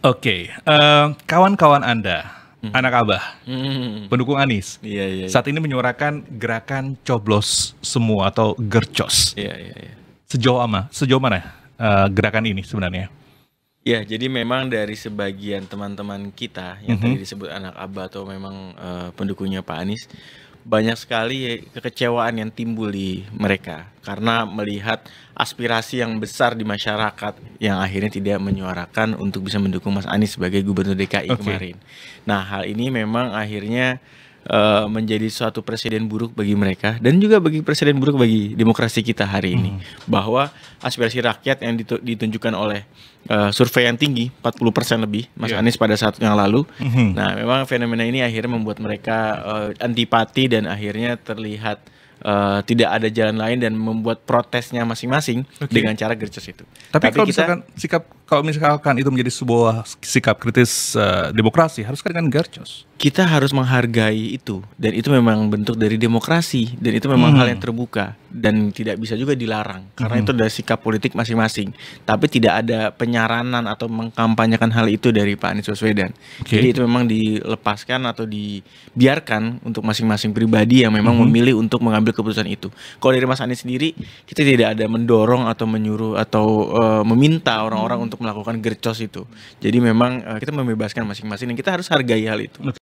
Oke, okay. uh, eh, kawan-kawan Anda, hmm. anak abah, hmm. pendukung Anies, yeah, yeah, yeah. saat ini menyuarakan gerakan coblos semua atau gercos. Yeah, yeah, yeah. Sejauh ama, sejauh mana uh, gerakan ini sebenarnya? Ya, jadi memang dari sebagian teman-teman kita yang mm -hmm. tadi disebut anak abah atau memang uh, pendukungnya Pak Anies, banyak sekali kekecewaan yang timbul di mereka karena melihat aspirasi yang besar di masyarakat yang akhirnya tidak menyuarakan untuk bisa mendukung Mas Anies sebagai Gubernur DKI okay. kemarin. Nah, hal ini memang akhirnya uh, menjadi suatu presiden buruk bagi mereka dan juga bagi presiden buruk bagi demokrasi kita hari ini hmm. bahwa aspirasi rakyat yang ditunjukkan oleh uh, survei yang tinggi 40% lebih Mas yeah. Anies pada saat yang lalu. Hmm. Nah, memang fenomena ini akhirnya membuat mereka uh, antipati dan akhirnya terlihat uh, tidak ada jalan lain dan membuat protesnya masing-masing okay. dengan cara gercep itu. Tapi, Tapi kalau kita, misalkan sikap kalau misalkan itu menjadi sebuah sikap kritis uh, demokrasi harus dengan gercep? Kita harus menghargai itu dan itu memang bentuk dari demokrasi dan itu memang hmm. hal yang terbuka dan tidak bisa juga dilarang karena -hmm. itu adalah sikap politik masing-masing. Tapi tidak ada penyaranan atau mengkampanyekan hal itu dari Pak Anies Baswedan. Okay. Jadi itu memang dilepaskan atau dibiarkan untuk masing-masing pribadi yang memang -hmm. memilih untuk mengambil keputusan itu. Kalau dari Mas Anies sendiri, kita tidak ada mendorong atau menyuruh atau uh, meminta orang-orang -hmm. untuk melakukan gercos itu. Jadi memang uh, kita membebaskan masing-masing dan kita harus hargai hal itu.